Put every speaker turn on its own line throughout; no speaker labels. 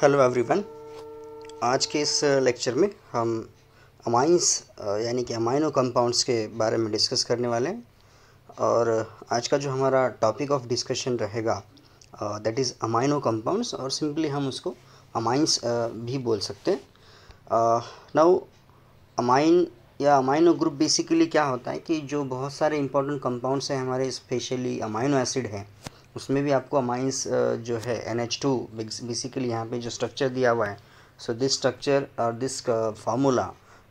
Hello everyone आज के इस लेक्चर uh, में हम अमाइंस uh, यानी कि अमाइनो कंपाउंड्स के बारे में डिस्कस करने वाले हैं और uh, आज का जो हमारा टॉपिक ऑफ डिस्कशन रहेगा दैट इज़ अमाइनो कंपाउंड्स और सिंपली हम उसको अमाइंस भी बोल सकते हैं नाउ अमाइन या अमाइनो ग्रुप बेसिकली क्या होता है कि जो बहुत सारे इंपॉर्टेंट कंपाउंड्स हैं हमारे स्पेशली अमाइनो एसिड हैं उसमें भी आपको अमाइंस जो है एन एच टू बेसिकली यहाँ पे जो स्ट्रक्चर दिया हुआ है सो दिस स्ट्रक्चर और दिस फार्मूला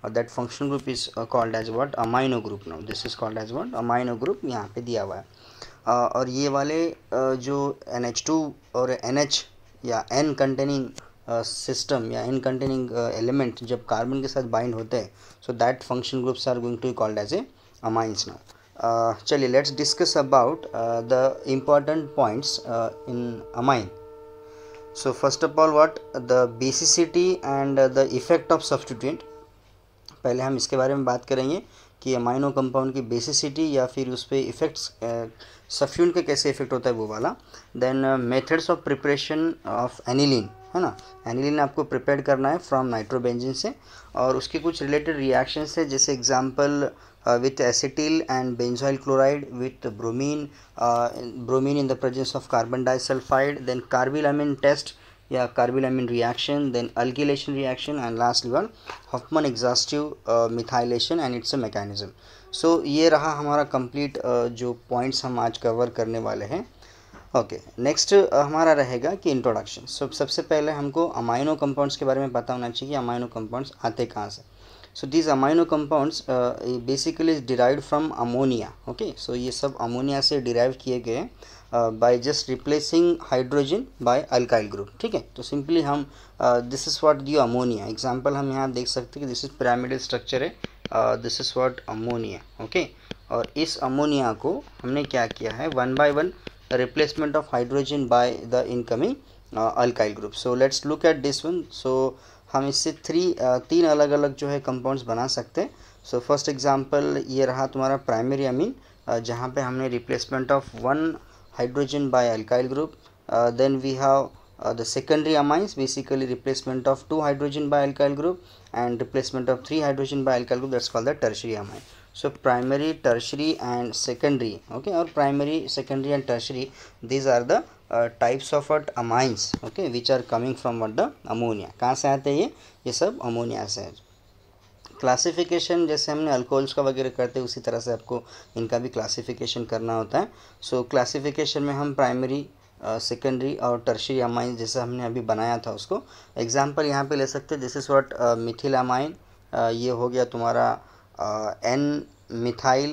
और that function group is called as what amino group now this is called as what amino group यहाँ पे दिया हुआ है uh, और ये वाले uh, जो एन एच टू और एन एच या एन कंटेनिंग सिस्टम या एन कंटेनिंग एलिमेंट जब कार्बन के साथ बाइंड होते हैं so that function groups are going to called as a amines now Uh, चलिए let's discuss about the important points in amine so first of all what the basicity and the effect of substituent पहले हम इसके बारे में बात करेंगे कि amino compound की बेसिसिटी या फिर उस पर इफेक्ट्स सफ्यून का कैसे इफेक्ट होता है वो वाला then methods of preparation of aniline है ना एनिलिन आपको प्रिपेयर करना है फ्रॉम नाइट्रोबेंजिन से और उसके कुछ रिलेटेड रिएक्शंस है जैसे example uh, with acetyl and benzoyl chloride with bromine uh, bromine in the presence of carbon disulfide then carbylamine test yeah carbylamine reaction then alkylation reaction and lastly one hoffman exhaustive uh, methylation and its a mechanism so ye raha hamara complete uh, jo points hum aaj cover karne wale hain okay next uh, हमारा रहेगा कि introduction so, सबसे पहले हमको amino compounds के बारे में पता होना चाहिए अमाइनो कंपाउंड्स आते कहाँ से so these amino compounds basically is derive from ammonia okay so ये सब अमोनिया से डिराइव किए गए by just replacing hydrogen by alkyl group ठीक है तो सिंपली हम this is what the ammonia example हम यहाँ देख सकते हैं कि दिस इज पिरामिडल स्ट्रक्चर है this is what ammonia okay और इस अमोनिया को हमने क्या किया है one by one replacement of hydrogen by the incoming uh, alkyl group so let's look at this one so हम इससे थ्री uh, तीन अलग अलग जो है कंपाउंड्स बना सकते हैं सो फर्स्ट एग्जांपल ये रहा तुम्हारा प्राइमरी अमीन uh, जहाँ पे हमने replacement of one hydrogen by alkyl group then we have the secondary amines basically replacement of two hydrogen by alkyl group and replacement of three hydrogen by alkyl group that's call the tertiary amine so primary tertiary and secondary okay और primary secondary and tertiary these are the types of at amines okay which are coming from what the ammonia कहाँ से आते हैं ये ये सब ammonia से है क्लासिफिकेशन जैसे हमने अल्कोहल्स का वगैरह करते हैं उसी तरह से आपको इनका भी क्लासिफिकेशन करना होता है सो so, क्लासिफिकेशन में हम प्राइमरी सेकेंडरी uh, और टर्शरी अमाइन जैसे हमने अभी बनाया था उसको एग्जांपल यहाँ पे ले सकते हैं this is what methyl amine ये हो गया तुम्हारा एन मिथाइल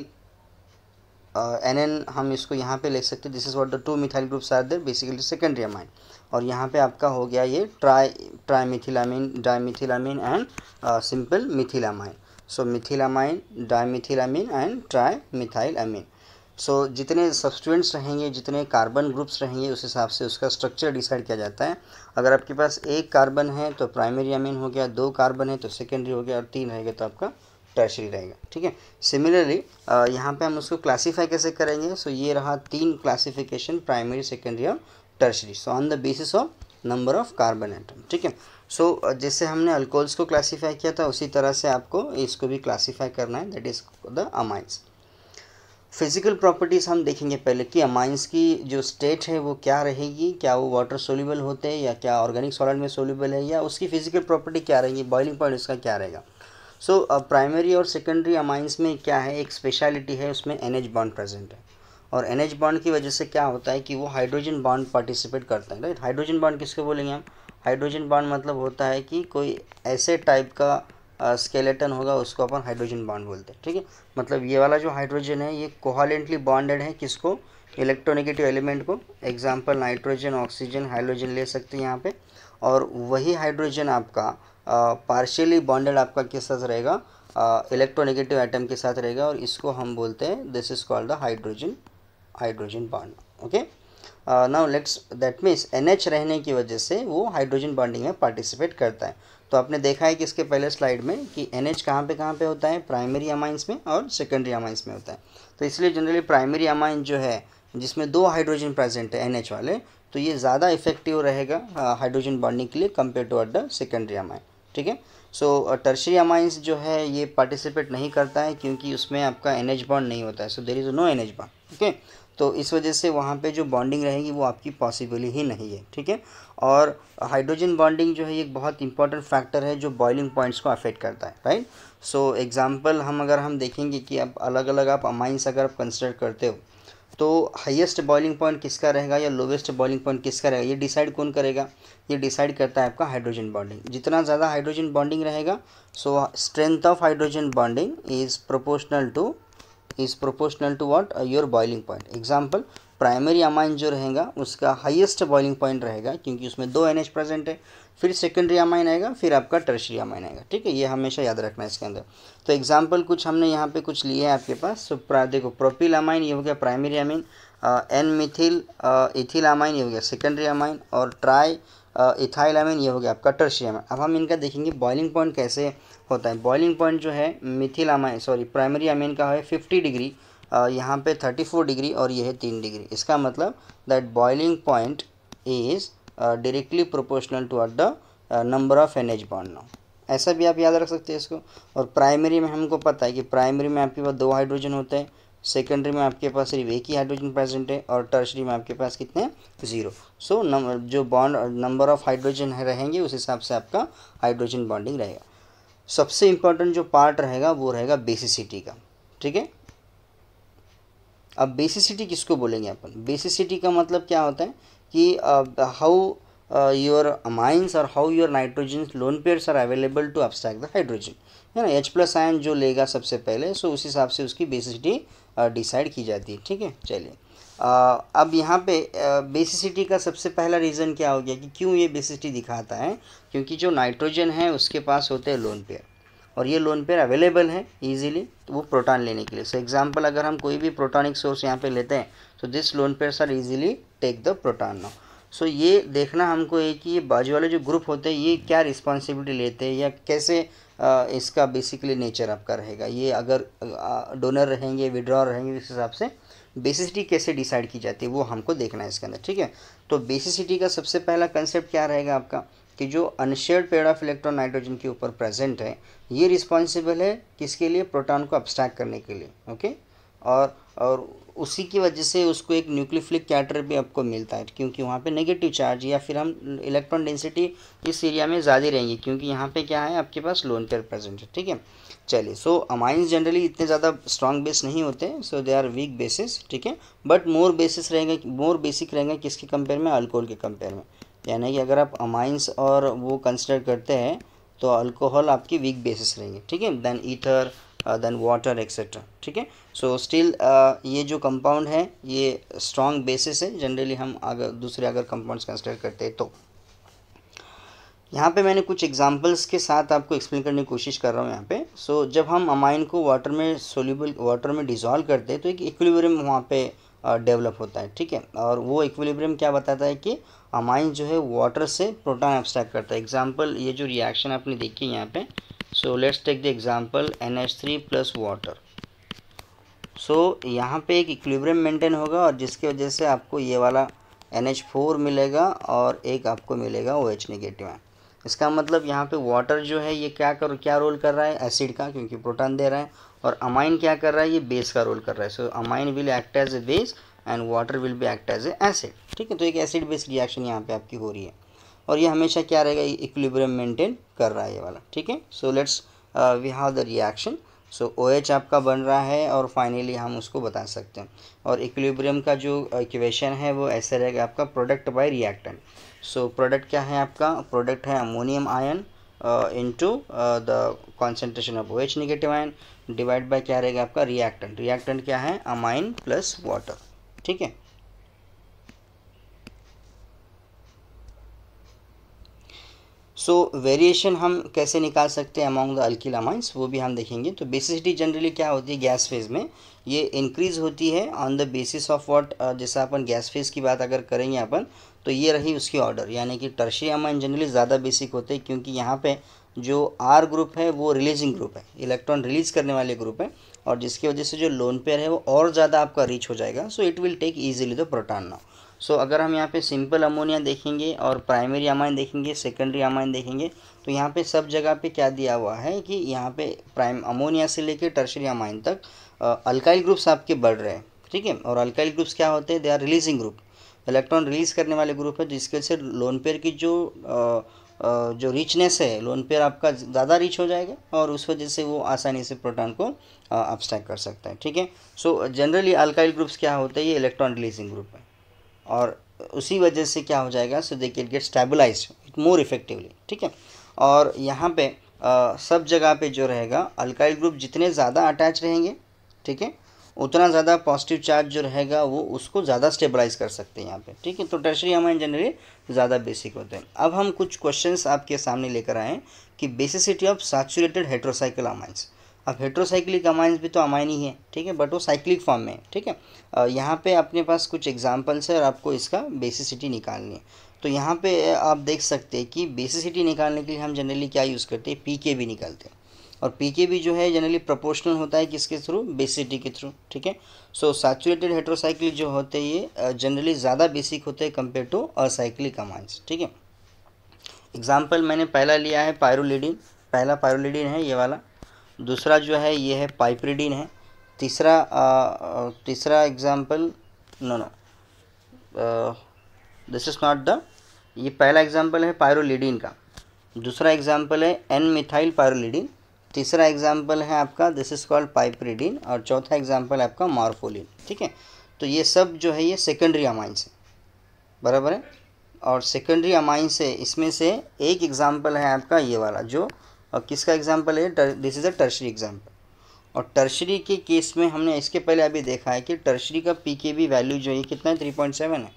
एन एन हम इसको यहाँ पे लिख सकते हैं this is what the two methyl groups are there basically secondary amine और यहाँ पे आपका हो गया ये tri tri di dimethylamine and simple methylamine so methylamine dimethylamine and tri methyl amine so जितने सब्सटेंट्स रहेंगे जितने कार्बन ग्रुप्स रहेंगे उस हिसाब से उसका स्ट्रक्चर डिसाइड किया जाता है अगर आपके पास एक कार्बन है तो प्राइमरी अमीन हो गया दो कार्बन है तो सेकेंडरी हो गया और तीन रहेगा तो आपका टर्शरी रहेगा ठीक है सिमिलरली यहाँ पे हम उसको क्लासीफाई कैसे करेंगे सो so, ये रहा तीन क्लासिफिकेशन प्राइमरी सेकेंडरी और tertiary so on the basis of number of carbon atom ठीक है सो जैसे हमने अल्कोहल्स को क्लासीफाई किया था उसी तरह से आपको इसको भी क्लासीफाई करना है that is the amines physical properties हम देखेंगे पहले कि अमाइंस की जो स्टेट है वो क्या रहेगी क्या वो वाटर सोल्यूबल होते हैं या क्या ऑर्गेनिक सॉलिड में सोल्यूबल है या उसकी फिजिकल प्रॉपर्टी क्या रहेगी बॉइलिंग पॉइंट उसका क्या रहेगा सो प्राइमरी uh, और सेकेंडरी अमाइंस में क्या है एक स्पेशलिटी है उसमें एन एच बॉन्ड प्रेजेंट है और एन एच बॉन्ड की वजह से क्या होता है कि वो हाइड्रोजन बॉन्ड पार्टिसिपेट करता है राइट हाइड्रोजन बॉन्ड किसके बोलेंगे हम हाइड्रोजन बॉन्ड मतलब होता है कि कोई ऐसे टाइप का स्केलेटन uh, होगा उसको अपन हाइड्रोजन बॉन्ड बोलते हैं ठीक है मतलब ये वाला जो हाइड्रोजन है ये कोहालेंटली बॉन्डेड है किसको इलेक्ट्रोनेगेटिव एलिमेंट को एग्जाम्पल नाइट्रोजन ऑक्सीजन हाइड्रोजन ले सकते हैं यहाँ पे और वही हाइड्रोजन आपका पार्शियली बॉन्डेड आपका किस साथ रहेगा इलेक्ट्रोनेगेटिव आइटम के साथ रहेगा और इसको हम बोलते हैं this is called the hydrogen hydrogen bond okay now let's that means N रहने की वजह से वो हाइड्रोजन बॉन्डिंग में पार्टिसिपेट करता है तो आपने देखा है कि इसके पहले स्लाइड में कि एन एच कहाँ पर कहाँ पर होता है प्राइमरी अमाइंस में और सेकेंडरी अमाइंस में होता है तो इसलिए जनरली प्राइमरी अमाइंस जो है जिसमें दो हाइड्रोजन प्रेजेंट है एन वाले तो ये ज़्यादा इफेक्टिव रहेगा हाइड्रोजन बॉन्डिंग के लिए compare to at the secondary amine ठीक है सो टर्शरी अमाइंस जो है ये पार्टिसिपेट नहीं करता है क्योंकि उसमें आपका एन एच बॉन्ड नहीं होता है so there is no N H bond okay तो इस वजह से वहाँ पे जो बॉन्डिंग रहेगी वो आपकी पॉसिबल ही नहीं है ठीक है और हाइड्रोजन बॉन्डिंग जो है एक बहुत इंपॉर्टेंट फैक्टर है जो बॉइलिंग पॉइंट्स को अफेक्ट करता है राइट सो एग्ज़ाम्पल हम अगर हम देखेंगे कि आप अलग अलग आप अमाइंस अगर आप कंसिडर करते हो तो हाईएस्ट बॉइलिंग पॉइंट किसका रहेगा या लोवेस्ट बॉइलिंग पॉइंट किसका रहेगा ये डिसाइड कौन करेगा ये डिसाइड करता है आपका हाइड्रोजन बॉन्डिंग जितना ज़्यादा हाइड्रोजन बॉन्डिंग रहेगा so strength of hydrogen bonding is proportional to is proportional to what your boiling point example primary amine जो रहेगा उसका हाईएस्ट बॉइलिंग पॉइंट रहेगा क्योंकि उसमें दो एन प्रेजेंट है फिर सेकेंडरी अमाइन आएगा फिर आपका टर्शरी अमाइन आएगा ठीक है ये हमेशा याद रखना है इसके अंदर तो एग्जाम्पल कुछ हमने यहाँ पे कुछ लिए हैं आपके पास तो प्रा, देखो प्रोपिल अमाइन ये हो गया primary amine N methyl ethyl amine ये हो गया सेकेंडरी अमाइन और ट्राई इथाइल अमीन ये हो गया आपका टर्शरी अमाइन अब हम इनका देखेंगे बॉइलिंग पॉइंट कैसे होता है बॉइलिंग पॉइंट जो है methyl amine sorry primary amine का है फिफ्टी डिग्री यहाँ पे 34 डिग्री और यह है तीन डिग्री इसका मतलब that boiling point is directly proportional to the number of N H bond now ऐसा भी आप याद रख सकते हैं इसको और प्राइमरी में हमको पता है कि प्राइमरी में आपके पास दो हाइड्रोजन होते हैं सेकेंडरी में आपके पास सिर्फ एक ही हाइड्रोजन प्रेजेंट है और टर्सरी में आपके पास कितने जीरो सो नंबर जो बॉन्ड नंबर ऑफ हाइड्रोजन रहेंगे उस हिसाब से आपका हाइड्रोजन बॉन्डिंग रहेगा सबसे इंपॉर्टेंट जो पार्ट रहेगा वो रहेगा बेसिसिटी का ठीक है अब बेसिसिटी किसको बोलेंगे अपन बेसिसिटी का मतलब क्या होता है कि हाउ योर अमाइंस और how your nitrogen lone pairs are available to abstract the hydrogen है ना एच प्लस आयन जो लेगा सबसे पहले सो उस हिसाब से उसकी बेसिसिटी डिसाइड uh, की जाती है ठीक है चलिए uh, अब यहाँ पे बेसिसिटी uh, का सबसे पहला रीज़न क्या हो गया कि क्यों ये बेसिसिटी दिखाता है क्योंकि जो नाइट्रोजन है उसके पास होते हैं लोन पेयर और ये लोन पेयर अवेलेबल है ईजिली तो वो प्रोटॉन लेने के लिए सो so, एग्जाम्पल अगर हम कोई भी प्रोटॉनिक सोर्स यहाँ पे लेते हैं तो this lone pair sir easily take the proton now so ये देखना हमको है कि ये बाजू वाले जो ग्रुप होते हैं ये क्या रिस्पॉन्सिबिलिटी लेते हैं या कैसे आ, इसका बेसिकली नेचर आपका रहेगा ये अगर डोनर रहेंगे विड्रॉ रहेंगे इस हिसाब से बेसिसिटी कैसे डिसाइड की जाती है वो हमको देखना है इसके अंदर ठीक है तो बेसिसिटी का सबसे पहला कंसेप्ट क्या रहेगा आपका कि जो unshared pair of electron nitrogen के ऊपर प्रेजेंट है ये रिस्पॉन्सिबल है किसके लिए प्रोटॉन को अपस्ट्रैक्ट करने के लिए ओके और और उसी की वजह से उसको एक न्यूक्लियोफिलिक कैटर भी आपको मिलता है क्योंकि वहाँ पे नेगेटिव चार्ज या फिर हम इलेक्ट्रॉन डेंसिटी इस एरिया में ज़्यादा रहेंगे क्योंकि यहाँ पे क्या है आपके पास लोन पेयर प्रेजेंट है ठीक है चलिए सो अमाइंस जनरली इतने ज़्यादा स्ट्रॉन्ग बेस नहीं होते so they are weak bases ठीक है बट मोर बेसिस रहेंगे मोर बेसिक रहेंगे किसके कंपेयर में अल्कोहल के कंपेयर में यानी कि अगर आप अमाइंस और वो कंसिडर करते हैं तो अल्कोहल आपकी वीक बेसिस रहेंगे ठीक है then ether then water etcetera ठीक है सो स्टिल uh, ये जो कंपाउंड है ये स्ट्रॉन्ग बेसिस है जनरली हम अगर दूसरे अगर कंपाउंड्स कंसिडर करते हैं तो यहाँ पे मैंने कुछ एग्जांपल्स के साथ आपको एक्सप्लेन करने की कोशिश कर रहा हूँ यहाँ पे सो so, जब हम अमाइन को वाटर में सोल्यूबल वाटर में डिजॉल्व करते हैं तो एक इक्विलिब्रियम वहाँ पे डेवलप होता है ठीक है और वो इक्विलिब्रियम क्या बताता है कि अमाइन जो है वाटर से प्रोटॉन एब्सट्रैक्ट करता है एग्जाम्पल ये जो रिएक्शन आपने देखी है यहाँ पे so let's take the example N H three plus water so यहाँ पे एक इक्विलिब्रियम मेंटेन होगा और जिसकी वजह से आपको ये वाला एन एच फोर मिलेगा और एक आपको मिलेगा ओ एच निगेटिव है इसका मतलब यहाँ पे वाटर जो है ये क्या कर क्या रोल कर रहा है एसिड का क्योंकि प्रोटॉन दे रहा है और अमाइन क्या कर रहा है ये बेस का रोल कर रहा है so amine will act as a base and water will be act as a acid ठीक है तो एक एसिड बेस रिएक्शन यहाँ पे आपकी हो रही है और ये हमेशा क्या रहेगा ये इक्विलिब्रियम मेंटेन कर रहा है ये वाला ठीक है so let's we have the reaction so O H आपका बन रहा है और फाइनली हम उसको बता सकते हैं और इक्विलिब्रियम का जो इक्वेशन है वो ऐसे रहेगा आपका product by reactant so product क्या है आपका प्रोडक्ट है ammonium ion into the concentration of O H negative ion divide by क्या रहेगा आपका रिएक्टेंट रिएक्टेंट क्या है अमाइन प्लस वाटर ठीक है सो so, वेरिएशन हम कैसे निकाल सकते हैं अमॉन्ग द अल्किल अमाइंस वो भी हम देखेंगे तो बेसिसिटी जनरली क्या होती है गैस फेज में ये इंक्रीज होती है on the basis of what जैसा अपन गैस फेज की बात अगर करेंगे अपन तो ये रही उसकी ऑर्डर यानी कि टर्शी अमाइन जनरली ज़्यादा बेसिक होते हैं क्योंकि यहाँ पे जो आर ग्रुप है वो रिलीजिंग ग्रुप है इलेक्ट्रॉन रिलीज करने वाले ग्रुप है और जिसकी वजह से जो लोन पेयर है वो और ज़्यादा आपका रीच हो जाएगा so it will take easily the proton now so अगर हम यहाँ पे सिंपल अमोनिया देखेंगे और प्राइमरी अमाइन देखेंगे सेकेंडरी अमाइन देखेंगे तो यहाँ पे सब जगह पे क्या दिया हुआ है कि यहाँ पे प्राइम अमोनिया से लेकर टर्शरी अमाइन तक अल्काइल ग्रुप्स आपके बढ़ रहे हैं ठीक है और अल्काइल ग्रुप्स क्या होते हैं they are releasing group electron release करने वाले ग्रुप है जिसके वजह से लोन पेयर की जो आ, जो रिचनेस है लोन पेयर आपका ज़्यादा रिच हो जाएगा और उस वजह से वो आसानी से प्रोटॉन को अपस्टैक कर सकता है ठीक है सो जनरली अल्काइल ग्रुप्स क्या होते हैं ये इलेक्ट्रॉन रिलीजिंग ग्रुप है और उसी वजह से क्या हो जाएगा so they can get stabilize it more effectively ठीक है और यहाँ पे आ, सब जगह पे जो रहेगा अल्काइल ग्रुप जितने ज़्यादा अटैच रहेंगे ठीक है उतना ज़्यादा पॉजिटिव चार्ज जो रहेगा वो उसको ज़्यादा स्टेबलाइज कर सकते हैं यहाँ पे ठीक है तो टर्शरी हमारे जनरली ज़्यादा बेसिक होते हैं अब हम कुछ क्वेश्चंस आपके सामने लेकर आए कि basicity of saturated heterocycle amines अब हेट्रोसाइक्लिक अमाइंस भी तो अमाइन ही है ठीक है बट वो साइक्लिक फॉर्म में है ठीक है यहाँ पर अपने पास कुछ एग्जाम्पल्स है और आपको इसका बेसिसिटी निकालनी है तो यहाँ पर आप देख सकते हैं कि बेसिसिटी निकालने के लिए हम जनरली क्या यूज़ करते हैं पी के भी निकालते हैं और पीके भी जो है जनरली प्रोपोर्शनल होता है किसके थ्रू बेसिटी के थ्रू ठीक है सो सैचुरेटेड हेट्रोसाइकिल जो होते हैं ये जनरली ज़्यादा बेसिक होते हैं कंपेयर टू असाइक्लिक अमाइंस ठीक है एग्जाम्पल मैंने पहला लिया है पायरोलिडिन पहला पायरोलिडिन है ये वाला दूसरा जो है ये है पाइपरिडिन है तीसरा आ, तीसरा example no no this is not the ये पहला एग्जाम्पल है पायरोलिडिन का दूसरा एग्जाम्पल है एन मिथाइल पायरोलिडिन तीसरा एग्जाम्पल है आपका दिस इज कॉल्ड पाइपरीडिन और चौथा एग्जाम्पल है आपका मार्फोलिन ठीक है तो ये सब जो है ये सेकेंडरी अमाइंस है बराबर है और सेकेंडरी अमाइंस है इसमें से एक एग्जाम्पल है आपका ये वाला जो और किसका एग्जाम्पल है this is a tertiary example और टर्शरी के केस में हमने इसके पहले अभी देखा है कि टर्शरी का पी के बी वैल्यू जो है कितना है थ्री पॉइंट सेवन है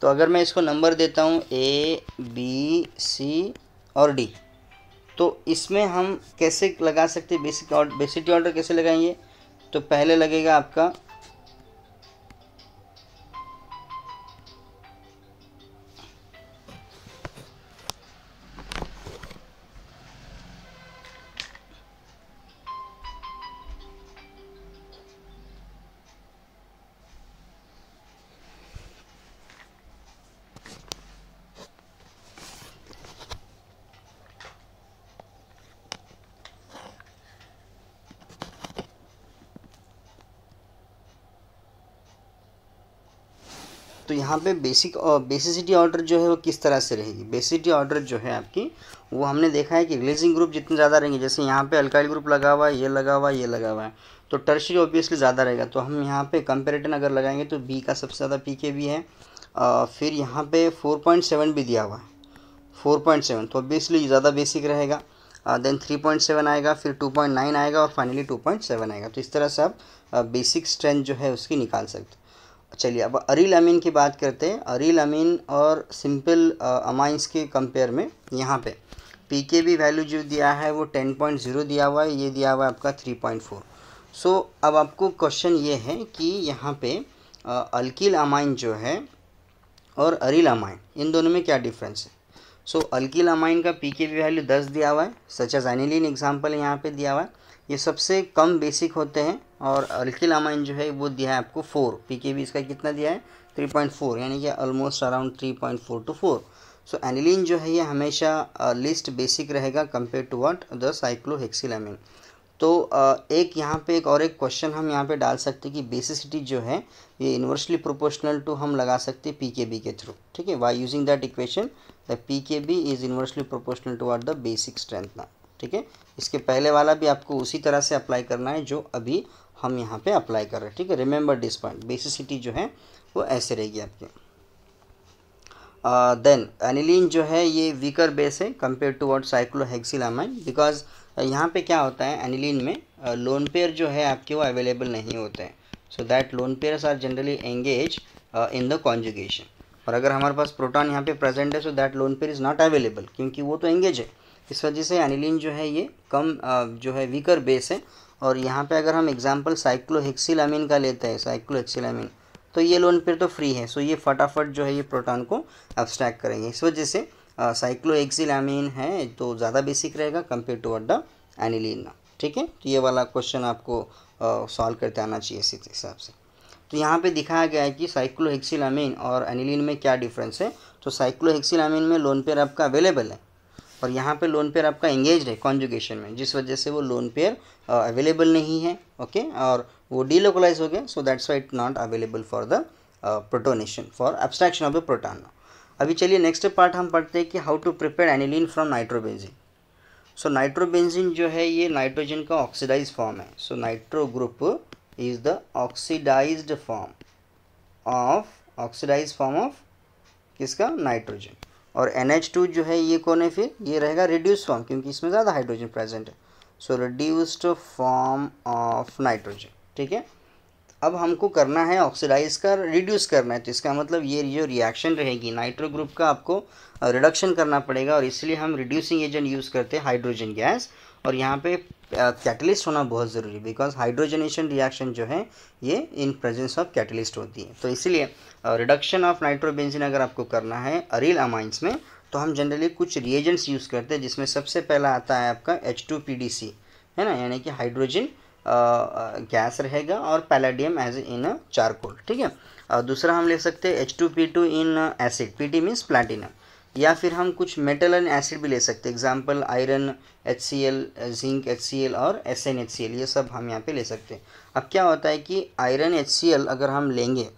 तो अगर मैं इसको नंबर देता हूँ ए बी सी और डी तो इसमें हम कैसे लगा सकते बेसिक ऑर्डर ऑर्डर कैसे लगाएंगे तो पहले लगेगा आपका यहाँ पे बेसिक और बेसिसिटी ऑर्डर जो है वो किस तरह से रहेगी बेसिसिटी ऑर्डर जो है आपकी वो हमने देखा है कि रिलीजिंग ग्रुप जितने ज़्यादा रहेंगे जैसे यहाँ पे अल्काइल ग्रुप लगा हुआ है ये लगा हुआ है ये लगा हुआ है तो टर्शरी ऑब्वियसली ज़्यादा रहेगा तो हम यहाँ पे कंपेरेटन अगर लगाएंगे तो बी का सबसे ज़्यादा पी के भी है आ, फिर यहाँ पे 4.7 भी दिया हुआ है 4.7 तो ऑब्वियसली ज़्यादा बेसिक रहेगा देन सेवन आएगा फिर नाइन आएगा और फाइनली सेवन आएगा तो इस तरह से आप बेसिक स्ट्रेंथ जो है उसकी निकाल सकते चलिए अब अरिल अमीन की बात करते हैं अरिल अमीन और सिंपल अमाइंस के कंपेयर में यहाँ पे पी के बी वैल्यू जो दिया है वो टेन पॉइंट ज़ीरो दिया हुआ है ये दिया हुआ है आपका थ्री पॉइंट फोर सो अब आपको क्वेश्चन ये है कि यहाँ पे अल्किल अमाइन जो है और अरिल अमाइन इन दोनों में क्या डिफरेंस है सो so, अल्किल अमाइन का पी के बी वैल्यू दस दिया हुआ है सच एज एनिलीन एग्जाम्पल यहाँ पर दिया हुआ है ये सबसे कम बेसिक होते हैं और अल्किल अमाइन जो है वो दिया है आपको फोर पी इसका कितना दिया है थ्री पॉइंट फोर यानी कि almost around three point four to four so aniline जो है ये हमेशा लिस्ट बेसिक रहेगा compare to what the cyclohexylamine तो एक यहाँ पे एक और एक क्वेश्चन हम यहाँ पे डाल सकते हैं कि बेसिसिटी जो है ये इन्वर्सली प्रोपोर्शनल टू हम लगा सकते हैं पीकेबी के थ्रू ठीक है why using that equation the pKb is inversely proportional to our the basic strength ना ठीक है इसके पहले वाला भी आपको उसी तरह से अप्लाई करना है जो अभी हम यहाँ पे अप्लाई कर रहे हैं ठीक है रिमेंबर डिस पॉइंट बेसिसिटी जो है वो ऐसे रहेगी आपकी देन एनिलीन जो है ये वीकर बेस है compare to what cyclohexylamine because यहाँ पे क्या होता है एनिलीन में लोन पेयर जो है आपके वो अवेलेबल नहीं होते हैं so that lone pairs are generally engage in the conjugation और अगर हमारे पास प्रोटॉन यहाँ पे प्रेजेंट है so that lone pair is not available क्योंकि वो तो एंगेज है इस वजह से एनिलीन जो है ये कम जो है वीकर बेस है और यहाँ पे अगर हम एग्जांपल साइक्लोहेक्सिलामिन का लेते हैं साइक्लोहेक्सिलामिन तो ये लोन पेयर तो फ्री है सो ये फटाफट जो है ये प्रोटॉन को अब्स्ट्रैक्ट करेंगे इस वजह से साइक्लोहेक्सिलामिन है तो ज़्यादा बेसिक रहेगा कंपेयर टू द एनिलीन ठीक है तो ये वाला क्वेश्चन आपको सॉल्व करते आना चाहिए इसी हिसाब से तो यहाँ पे दिखाया गया है कि साइक्लोहेक्सिलामिन और एनिलीन में क्या डिफरेंस है तो साइक्लोहेक्सिलामिन में लोन पेयर आपका अवेलेबल है और यहाँ पे लोन पेयर आपका एंगेज है कॉन्जुगेशन में जिस वजह से वो लोन पेयर अवेलेबल नहीं है ओके okay? और वो डीलोकलाइज हो गया so that's why it not available for the protonation for abstraction of the proton अभी चलिए नेक्स्ट पार्ट हम पढ़ते हैं कि how to prepare aniline from nitrobenzene so nitrobenzene जो है ये नाइट्रोजन का ऑक्सीडाइज फॉर्म है so nitro group is the oxidized form of oxidize form of किसका नाइट्रोजन और NH2 जो है ये कौन है फिर ये रहेगा रिड्यूस फॉर्म क्योंकि इसमें ज़्यादा हाइड्रोजन प्रेजेंट है so reduced form of nitrogen ठीक है अब हमको करना है ऑक्सीडाइज का रिड्यूस करना है तो इसका मतलब ये जो रिएक्शन रहेगी नाइट्रो ग्रुप का आपको रिडक्शन uh, करना पड़ेगा और इसलिए हम रिड्यूसिंग एजेंट यूज़ करते हैं हाइड्रोजन गैस और यहाँ पे कैटलिस्ट होना बहुत ज़रूरी बिकॉज हाइड्रोजनेशन रिएक्शन जो है ये इन प्रेजेंस ऑफ कैटलिस्ट होती है तो इसीलिए रिडक्शन ऑफ नाइट्रोबेंजिन अगर आपको करना है अरिल अमाइंस में तो हम जनरली कुछ रिएजेंट्स यूज़ करते हैं जिसमें सबसे पहला आता है आपका H two P D C है ना यानी कि हाइड्रोजन गैस रहेगा और पैलाडियम एज इन चारकोल ठीक है दूसरा हम ले सकते हैं H two P two in acid P T means platinum या फिर हम कुछ मेटल एंड एसिड भी ले सकते हैं example iron H C L zinc H C L और S N H C L ये सब हम यहाँ पे ले सकते हैं अब क्या होता है कि आयरन एच सी एल अगर हम लेंगे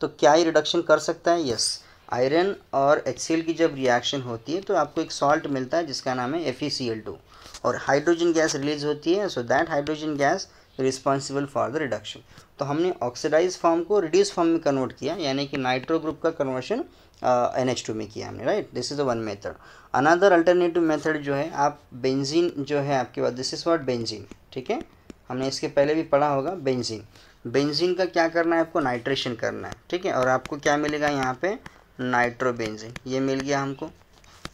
तो क्या ये रिडक्शन कर सकता है यस आयरन और एच सी एल की जब रिएक्शन होती है तो आपको एक सॉल्ट मिलता है जिसका नाम है F E C L two और हाइड्रोजन गैस रिलीज होती है so that hydrogen gas responsible for the reduction तो हमने ऑक्सीडाइज फॉर्म को रिड्यूस फॉर्म में कन्वर्ट किया यानी कि नाइट्रो ग्रुप का कन्वर्शन एन में किया हमने right this is the one method another alternative method जो है आप बेंजीन जो है आपके पास दिस इज़ वॉट बेंजीन ठीक है हमने इसके पहले भी पढ़ा होगा बेंजीन बेंजीन का क्या करना है आपको नाइट्रेशन करना है ठीक है और आपको क्या मिलेगा यहाँ पे नाइट्रोबेंजीन ये मिल गया हमको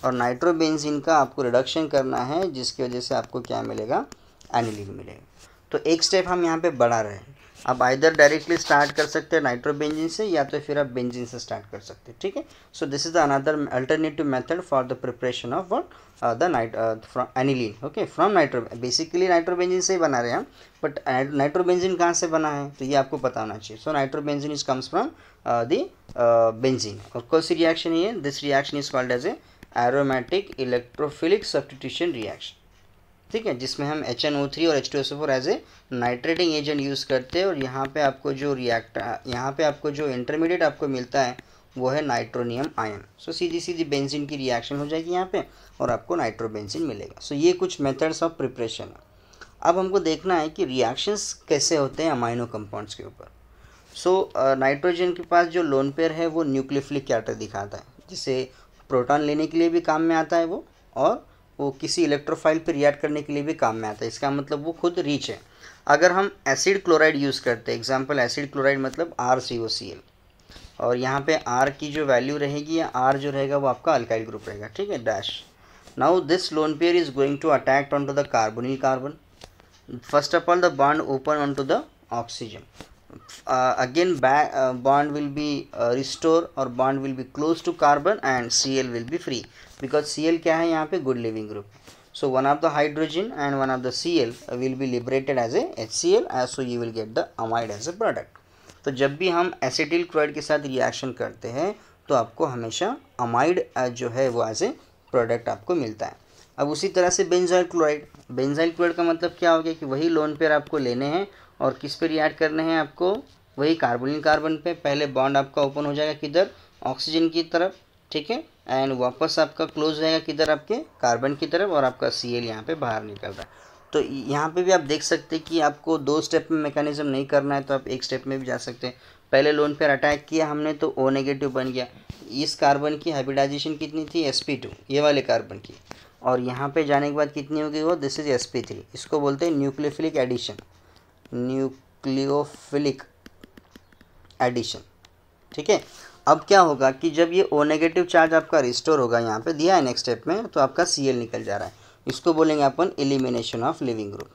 और नाइट्रोबेंजीन का आपको रिडक्शन करना है जिसकी वजह से आपको क्या मिलेगा एनिलीन मिलेगा तो एक स्टेप हम यहाँ पे बढ़ा रहे हैं आप आइधर डायरेक्टली स्टार्ट कर सकते हैं नाइट्रोबेंजिन से या तो फिर आप बेंजिन से स्टार्ट कर सकते हैं ठीक है so this is the another alternative method for the preparation of the night aniline okay from nitro basically nitrobenzene से ही बना रहे हैं हम बट नाइट्रोबेंजिन कहाँ से बना है तो ये आपको पता होना चाहिए so nitrobenzene is comes from the benzene और कौन सी रिएक्शन ये this reaction is called as a aromatic electrophilic substitution reaction ठीक है जिसमें हम एच एन ओ थ्री और H two S O four as a nitrating agent use करते हैं और यहाँ पे आपको जो रिएक्ट यहाँ पे आपको जो इंटरमीडिएट आपको मिलता है वो है नाइट्रोनियम आयन सो सीधी सीधी बेंजीन की रिएक्शन हो जाएगी यहाँ पे और आपको नाइट्रोबेंजीन मिलेगा सो so, ये कुछ मेथड्स ऑफ प्रिपरेशन है अब हमको देखना है कि रिएक्शंस कैसे होते हैं अमाइनो कंपाउंड्स के ऊपर सो so, नाइट्रोजन uh, के पास जो लोन पेयर है वो न्यूक्लियोफिलिक कैरेक्टर दिखाता है जिसे प्रोटॉन लेने के लिए भी काम में आता है वो और वो किसी इलेक्ट्रोफाइल पर रिएक्ट करने के लिए भी काम में आता है इसका मतलब वो खुद रिच है अगर हम एसिड क्लोराइड यूज़ करते हैं एग्जाम्पल एसिड क्लोराइड मतलब R C O C L और यहाँ पे आर की जो वैल्यू रहेगी या आर जो रहेगा वो आपका अल्काइल ग्रुप रहेगा ठीक है dash now this lone pair is going to attack on to the carbonyl carbon first of all the bond open on to the oxygen uh, again back, uh, bond will be uh, restore or bond will be close to carbon and Cl will be free because Cl kya hai yahan pe good leaving group so one of the hydrogen and one of the Cl will be liberated as a HCl as so you will get the amide as a product तो जब भी हम acetyl chloride के साथ reaction करते हैं तो आपको हमेशा अमाइड जो है वो एज ए प्रोडक्ट आपको मिलता है अब उसी तरह से बेंजाइल क्लोराइड बेंजाइल क्लोराइड का मतलब क्या हो गया कि वही लोन पेयर आपको लेने हैं और किस पे रिएक्ट करने हैं आपको वही कार्बोनिल कार्बन पे पहले बॉन्ड आपका ओपन हो जाएगा किधर ऑक्सीजन की तरफ ठीक है एंड वापस आपका क्लोज रहेगा किधर आपके कार्बन की तरफ और आपका सी एल यहाँ पर बाहर निकल रहा है तो यहाँ पे भी आप देख सकते हैं कि आपको दो स्टेप में मैकेनिज्म नहीं करना है तो आप एक स्टेप में भी जा सकते हैं पहले लोन पर अटैक किया हमने तो ओ नेगेटिव बन गया इस कार्बन की हाइब्रिडाइजेशन कितनी थी एस पी टू ये वाले कार्बन की और यहाँ पे जाने के बाद कितनी होगी वो this is S P three इसको बोलते हैं न्यूक्लियोफिलिक एडिशन न्यूक्लियोफिलिक एडिशन ठीक है अब क्या होगा कि जब ये ओ नेगेटिव चार्ज आपका रिस्टोर होगा यहाँ पे दिया है नेक्स्ट स्टेप में तो आपका सी एल निकल जा रहा है इसको बोलेंगे अपन एलिमिनेशन ऑफ लिविंग ग्रुप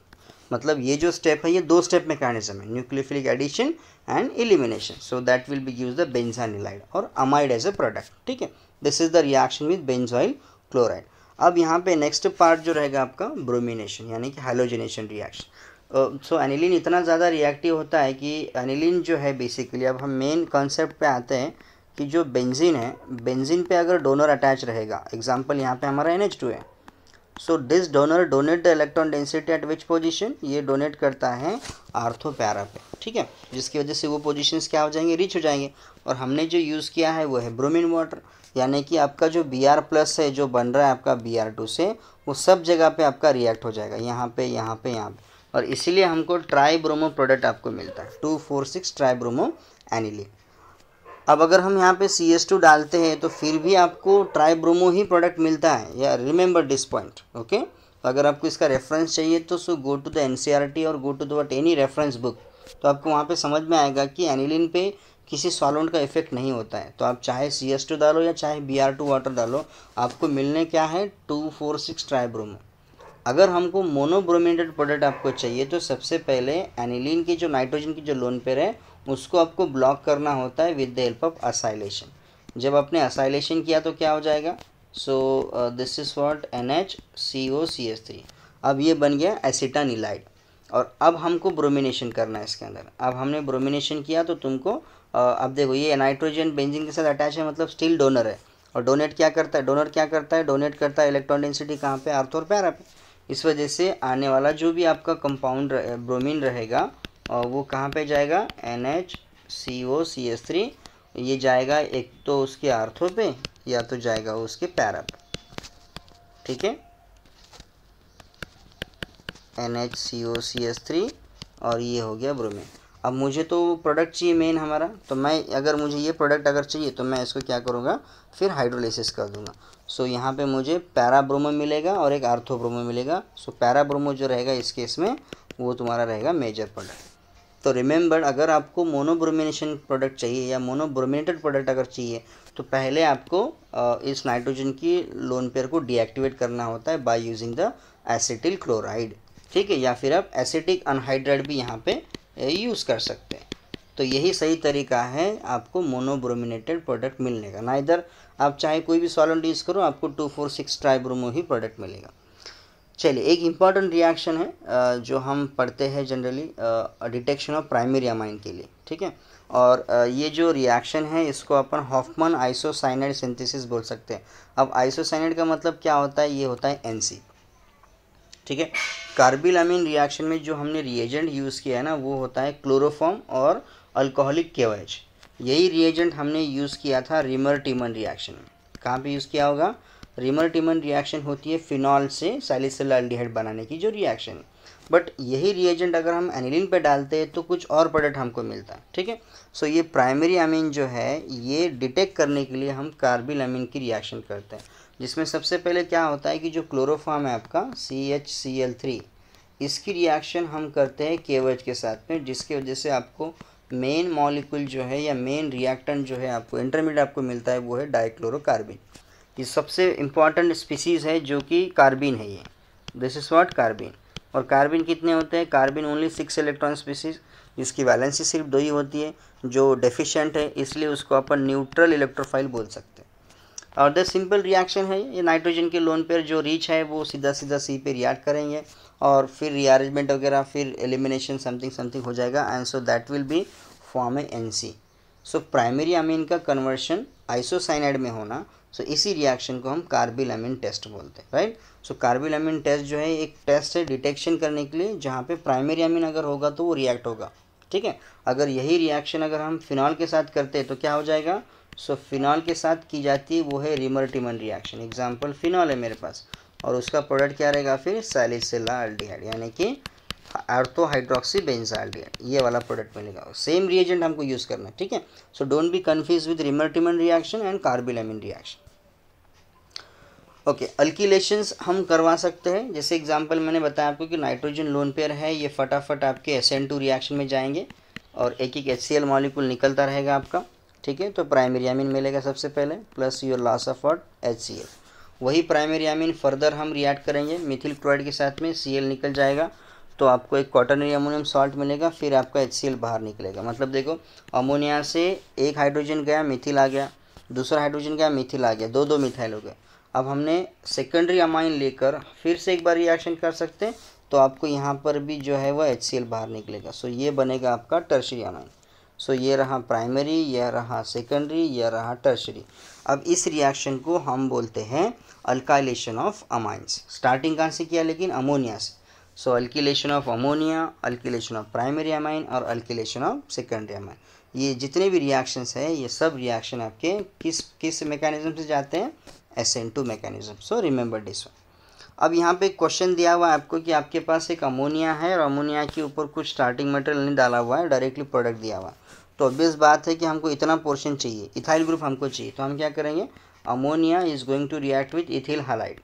मतलब ये जो स्टेप है ये दो स्टेप मैकेनिज्म है nucleophilic addition and elimination so that will be use the benzanilide और अमाइड एज ए प्रोडक्ट ठीक है this is the reaction with benzoyl chloride अब यहाँ पे नेक्स्ट पार्ट जो रहेगा आपका ब्रोमिनेशन यानी कि हाइलोजिनेशन रिएक्शन सो एनिलिन इतना ज़्यादा रिएक्टिव होता है कि एनिलिन जो है बेसिकली अब हम मेन कॉन्सेप्ट पे आते हैं कि जो बेंजीन है बेंजीन पे अगर डोनर अटैच रहेगा एग्जांपल यहाँ पे हमारा एन टू है so this donor donate the electron density at which position ये डोनेट करता है आर्थो पैरा पे ठीक है जिसकी वजह से वो पोजिशन क्या हो जाएंगे रिच हो जाएंगे और हमने जो यूज़ किया है वो है ब्रोमिन वाटर यानी कि आपका जो बी आर प्लस है जो बन रहा है आपका बी आर टू से वो सब जगह पे आपका रिएक्ट हो जाएगा यहाँ पे यहाँ पे यहाँ पे और इसीलिए हमको ट्राई ब्रोमो प्रोडक्ट आपको मिलता है two four six tribromo aniline अब अगर हम यहाँ पे सी एस टू डालते हैं तो फिर भी आपको ट्राईब्रोमो ही प्रोडक्ट मिलता है या रिमेंबर दिस पॉइंट ओके अगर आपको इसका रेफरेंस चाहिए तो so go to the N C R T और go to the what any reference book तो आपको वहाँ पे समझ में आएगा कि एनिलिन पे किसी सॉलोंट का इफेक्ट नहीं होता है तो आप चाहे सी एस टू डालो या चाहे बी आर टू वाटर डालो आपको मिलने क्या है टू फोर सिक्स ब्रोमो अगर हमको मोनोब्रोमेटेड प्रोडक्ट आपको चाहिए तो सबसे पहले एनिलीन की जो नाइट्रोजन की जो लोन पेयर है उसको आपको ब्लॉक करना होता है with the help of acylation जब आपने असाइलेशन किया तो क्या हो जाएगा so this is what N H C O C S three अब ये बन गया एसिटानीलाइड और अब हमको ब्रोमिनेशन करना है इसके अंदर अब हमने ब्रोमिनेशन किया तो तुमको uh, अब देखो ये नाइट्रोजन बेंजिन के साथ अटैच है मतलब स्टील डोनर है और डोनेट क्या करता है डोनर क्या करता है डोनेट करता है इलेक्ट्रॉन डेंसिटी कहाँ पे आर्थोर पैरा पे इस वजह से आने वाला जो भी आपका कंपाउंड रहे, ब्रोमीन रहेगा और वो कहाँ पे जाएगा N H C O C S three ये जाएगा एक तो उसके आर्थो पे या तो जाएगा उसके पैरा पे ठीक है N H C O C S three और ये हो गया ब्रोमीन अब मुझे तो प्रोडक्ट चाहिए मेन हमारा तो मैं अगर मुझे ये प्रोडक्ट अगर चाहिए तो मैं इसको क्या करूँगा फिर हाइड्रोलिसिस कर दूँगा सो so, यहाँ पे मुझे पैराब्रोमो मिलेगा और एक आर्थोब्रोमो मिलेगा सो so, पैराब्रोमो जो रहेगा इस केस में वो तुम्हारा रहेगा मेजर प्रोडक्ट तो रिमेंबर अगर आपको मोनोब्रोमिनेशन प्रोडक्ट चाहिए या मोनोब्रोमिनेटेड प्रोडक्ट अगर चाहिए तो पहले आपको इस नाइट्रोजन की लोन पेयर को डीएक्टिवेट करना होता है by using the acetyl chloride ठीक है या फिर आप एसिटिक अनहाइड्राइड भी यहाँ पे यूज़ कर सकते हैं तो यही सही तरीका है आपको मोनोब्रोमिनेटेड प्रोडक्ट मिलने का ना इधर आप चाहे कोई भी सॉलेंट यूज़ करो आपको टू फोर सिक्स ट्राइब्रोमो ही प्रोडक्ट मिलेगा चलिए एक इम्पॉर्टेंट रिएक्शन है जो हम पढ़ते हैं generally detection of primary amine के लिए ठीक है और ये जो रिएक्शन है इसको अपन हॉफमन आइसोसाइनाइड सिंथेसिस बोल सकते हैं अब आइसोसाइनाइड का मतलब क्या होता है ये होता है एन ठीक है कार्बिल अमीन रिएक्शन में जो हमने रिएजेंट यूज़ किया है ना वो होता है क्लोरोफॉम और अल्कोहलिक केवाइज यही रिएजेंट हमने यूज़ किया था रिमर टिमन रिएक्शन में कहाँ पर यूज़ किया होगा रिमर टिमन रिएक्शन होती है फिनॉल से सैलिसिल अल्डिहाइड बनाने की जो रिएक्शन बट यही रिएजेंट अगर हम एनिलिन पे डालते हैं तो कुछ और प्रोडक्ट हमको मिलता है ठीक है सो ये प्राइमरी अमीन जो है ये डिटेक्ट करने के लिए हम कार्बिल अमीन की रिएक्शन करते हैं जिसमें सबसे पहले क्या होता है कि जो क्लोरोफाम है आपका C H C L three इसकी रिएक्शन हम करते हैं केवज के साथ में जिसके वजह से आपको मेन मॉलिक्यूल जो है या मेन रिएक्टेंट जो है आपको इंटरमीडिएट आपको मिलता है वो है डाइक्लोरोकार्बिन ये सबसे इम्पॉर्टेंट स्पीसीज है जो कि कार्बिन है ये दिस इज़ वॉट कार्बिन और कार्बिन कितने होते हैं carbene only six electron species इसकी वैलेंसी सिर्फ दो ही होती है जो डेफिशिएंट है इसलिए उसको अपन न्यूट्रल इलेक्ट्रोफाइल बोल सकते हैं और द सिंपल रिएक्शन है ये नाइट्रोजन के लोन पर जो रीच है वो सीधा सीधा सी पे रिएक्ट करेंगे और फिर रीअरेंजमेंट वगैरह फिर एलिमिनेशन समथिंग समथिंग हो जाएगा and so that will be form a N C so primary amine का कन्वर्शन आइसोसाइनाइड में होना सो so, इसी रिएक्शन को हम कार्बिल अमीन टेस्ट बोलते हैं right so carbylamine test जो है एक टेस्ट है डिटेक्शन करने के लिए जहाँ पे प्राइमरी अमीन अगर होगा तो वो रिएक्ट होगा ठीक है अगर यही रिएक्शन अगर हम फिनॉल के साथ करते हैं तो क्या हो जाएगा सो so, फिनॉल के साथ की जाती है वो है Reimer Tiemann reaction example phenol है मेरे पास और उसका प्रोडक्ट क्या रहेगा फिर सैलिसला एल्डिहाइड यानी कि आर्थो हाइड्रोक्सी बेंजाल्डिहाइड ये वाला प्रोडक्ट मिलेगा सेम रिएजेंट हमको यूज़ करना है ठीक है so don't be confuse with Reimer Tiemann reaction and carbylamine reaction okay okay, alkylations हम करवा सकते हैं जैसे एग्जांपल मैंने बताया आपको कि नाइट्रोजन लोन पेयर है ये फटाफट आपके एस रिएक्शन में जाएंगे और एक एक एच मॉलिक्यूल निकलता रहेगा आपका ठीक है तो प्राइमरी एमिन मिलेगा सबसे पहले plus your loss of what H वही प्राइमरी अमीन फर्दर हम रिएक्ट करेंगे मिथिल क्लोराइड के साथ में सी निकल जाएगा तो आपको एक कॉटनरी अमोनियम सॉल्ट मिलेगा फिर आपका एच बाहर निकलेगा मतलब देखो अमोनिया से एक हाइड्रोजन गया मिथिल आ गया दूसरा हाइड्रोजन गया मिथिल आ गया दो दो मिथाइल हो गए अब हमने सेकेंडरी अमाइन लेकर फिर से एक बार रिएक्शन कर सकते हैं तो आपको यहाँ पर भी जो है वह एच बाहर निकलेगा सो ये बनेगा आपका टर्शरी अमाइन सो ये रहा प्राइमरी यह रहा सेकेंडरी यह रहा टर्शरी अब इस रिएक्शन को हम बोलते हैं अल्काइलेशन ऑफ अमाइंस स्टार्टिंग कहाँ से किया लेकिन अमोनिया से so alkylation of ammonia alkylation of primary amine और अल्किलेशन ऑफ सेकेंडरी अमाइन ये जितने भी रिएक्शंस हैं ये सब रिएक्शन आपके किस किस मैकेनिज्म से जाते हैं S N two mechanism so remember this one अब यहाँ पे क्वेश्चन दिया हुआ है आपको कि आपके पास एक अमोनिया है और अमोनिया के ऊपर कुछ स्टार्टिंग मटेरियल नहीं डाला हुआ है डायरेक्टली प्रोडक्ट दिया हुआ है तो ऑब्वियस बात है कि हमको इतना पोर्शन चाहिए इथाइल ग्रुप हमको चाहिए तो हम क्या करेंगे ammonia is going to react with ethyl halide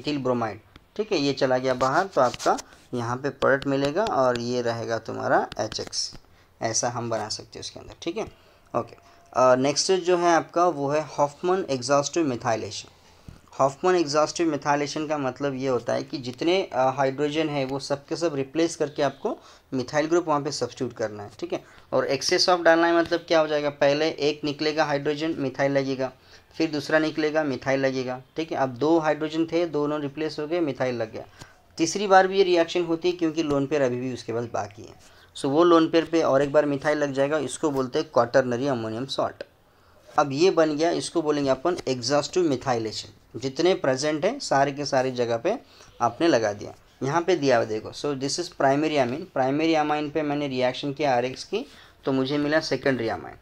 ethyl bromide ठीक है ये चला गया बाहर तो आपका यहाँ पे प्रोडक्ट मिलेगा और ये रहेगा तुम्हारा एच एक्स ऐसा हम बना सकते हैं उसके अंदर ठीक है ओके नेक्स्ट uh, जो है आपका वो है Hofmann exhaustive methylation Hofmann exhaustive methylation का मतलब ये होता है कि जितने हाइड्रोजन है वो सब के सब रिप्लेस करके आपको मिथाइल ग्रुप वहाँ पे सब्सट्यूट करना है ठीक है और एक्सेस ऑफ डालना है मतलब क्या हो जाएगा पहले एक निकलेगा हाइड्रोजन मिथाइल लगेगा फिर दूसरा निकलेगा मिथाइल लगेगा ठीक है अब दो हाइड्रोजन थे दोनों रिप्लेस हो गए मिथाइल लग गया तीसरी बार भी ये रिएक्शन होती है क्योंकि लोन पेयर अभी भी उसके पास बाकी है सो वो लोन पेयर पर और एक बार मिथाइल लग जाएगा इसको बोलते हैं क्वार्टरनरी अमोनियम सॉल्ट अब ये बन गया इसको बोलेंगे अपन एग्जॉस्टिव मिथाइलेशन जितने प्रेजेंट हैं सारे के सारे जगह पे आपने लगा दिया यहाँ पे दिया हुआ देखो so this is primary amine primary amine पे मैंने रिएक्शन किया आर की तो मुझे मिला सेकेंडरी अमाइन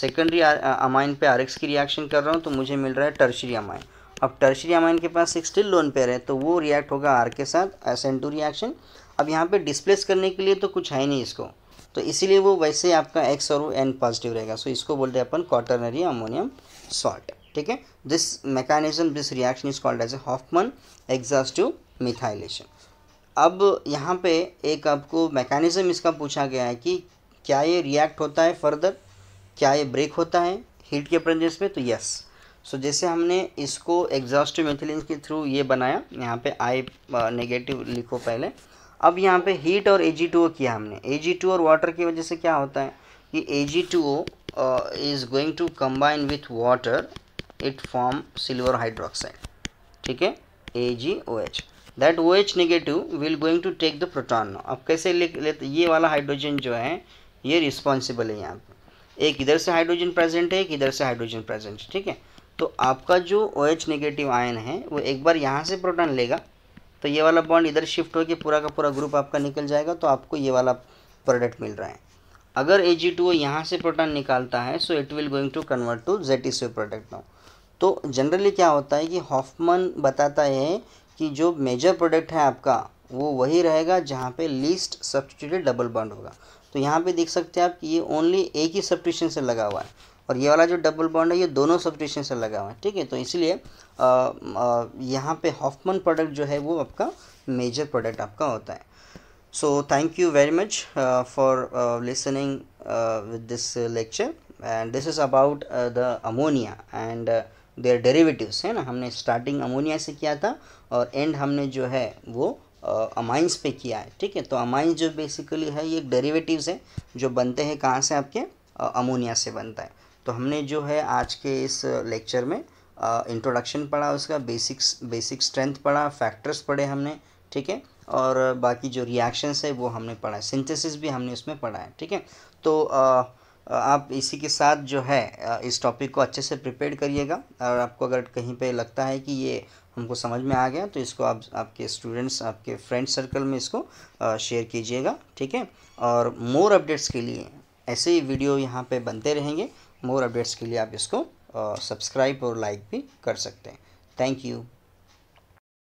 सेकेंडरी अमाइन पे आर की रिएक्शन कर रहा हूँ तो मुझे मिल रहा है टर्शरी अमाइन अब टर्शरी अमाइन के पास स्टिल लोन पेयर है तो वो रिएक्ट होगा आर के साथ एस एन टू रिएक्शन अब यहाँ पर डिस्प्लेस करने के लिए तो कुछ है नहीं इसको तो इसीलिए वो वैसे आपका एक्स और एन पॉजिटिव रहेगा सो इसको बोलते हैं अपन क्वार्टरनरी अमोनियम सॉल्ट ठीक है this mechanism this reaction is called as a Hofmann exhaustive methylation अब यहाँ पे एक आपको मैकेनिज्म इसका पूछा गया है कि क्या ये रिएक्ट होता है फर्दर क्या ये ब्रेक होता है हीट के प्रेजेंस में तो यस सो so, जैसे हमने इसको एग्जॉस्टिव मेथिलिन के थ्रू ये बनाया यहाँ पे आई नेगेटिव uh, लिखो पहले अब यहाँ पे हीट और ए किया हमने ए और वाटर की वजह से क्या होता है कि A G two O is going to combine with water it form silver hydroxide ठीक है AgOH that OH negative will going to take the proton अब कैसे लेते ले ये वाला हाइड्रोजन जो है ये रिस्पॉन्सिबल है यहाँ पर एक इधर से हाइड्रोजन प्रेजेंट है एक इधर से हाइड्रोजन प्रेजेंट ठीक है तो आपका जो ओ एच नेगेटिव आयन है वो एक बार यहाँ से प्रोटॉन लेगा तो ये वाला बॉन्ड इधर शिफ्ट होकर पूरा का पूरा ग्रुप आपका निकल जाएगा तो आपको ये वाला प्रोडक्ट मिल रहा है अगर ए जी टू यहाँ से प्रोटॉन निकालता है so it will going to convert to jet this product now तो जनरली क्या होता है कि हॉफमन बताता है कि जो मेजर प्रोडक्ट है आपका वो वही रहेगा जहाँ पे लीस्ट सब्सटीट्यूटेड डबल बॉन्ड होगा तो यहाँ पे देख सकते हैं आप कि ये ओनली एक ही सब्सटीट्यूशन से लगा हुआ है और ये वाला जो डबल बॉन्ड है ये दोनों सब्सटीट्यूशन से लगा हुआ है ठीक है तो इसलिए यहाँ पे हॉफमन प्रोडक्ट जो है वो आपका मेजर प्रोडक्ट आपका होता है so thank you very much for listening with this lecture and this is about the ammonia and their derivatives है ना हमने स्टार्टिंग अमोनिया से किया था और एंड हमने जो है वो अमाइंस पे किया है ठीक है तो अमाइंस जो बेसिकली है ये डेरिवेटिव्स है जो बनते हैं कहाँ से आपके अमोनिया से बनता है तो हमने जो है आज के इस लेक्चर में इंट्रोडक्शन पढ़ा उसका बेसिक्स बेसिक स्ट्रेंथ पढ़ा फैक्टर्स पढ़े हमने ठीक है और बाकी जो रिएक्शंस है वो हमने पढ़ा है सिंथेसिस भी हमने उसमें पढ़ा है ठीक है तो आ, आप इसी के साथ जो है इस टॉपिक को अच्छे से प्रिपेयर करिएगा और आपको अगर कहीं पे लगता है कि ये हमको समझ में आ गया तो इसको आप आपके स्टूडेंट्स आपके फ्रेंड सर्कल में इसको शेयर कीजिएगा ठीक है और मोर अपडेट्स के लिए ऐसे ही वीडियो यहाँ पे बनते रहेंगे मोर अपडेट्स के लिए आप इसको सब्सक्राइब और लाइक भी कर सकते हैं थैंक यू